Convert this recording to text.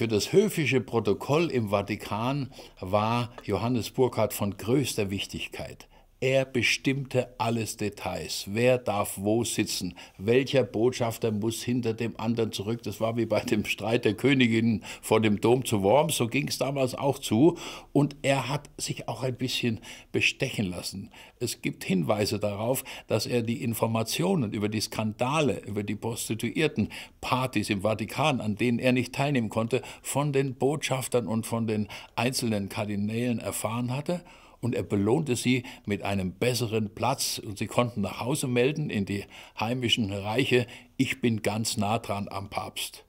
Für das höfische Protokoll im Vatikan war Johannes Burckhardt von größter Wichtigkeit. Er bestimmte alles Details. Wer darf wo sitzen? Welcher Botschafter muss hinter dem anderen zurück? Das war wie bei dem Streit der Königin vor dem Dom zu Worms. So ging es damals auch zu. Und er hat sich auch ein bisschen bestechen lassen. Es gibt Hinweise darauf, dass er die Informationen über die Skandale, über die Prostituierten, Partys im Vatikan, an denen er nicht teilnehmen konnte, von den Botschaftern und von den einzelnen Kardinälen erfahren hatte und er belohnte sie mit einem besseren Platz und sie konnten nach Hause melden in die heimischen Reiche, ich bin ganz nah dran am Papst.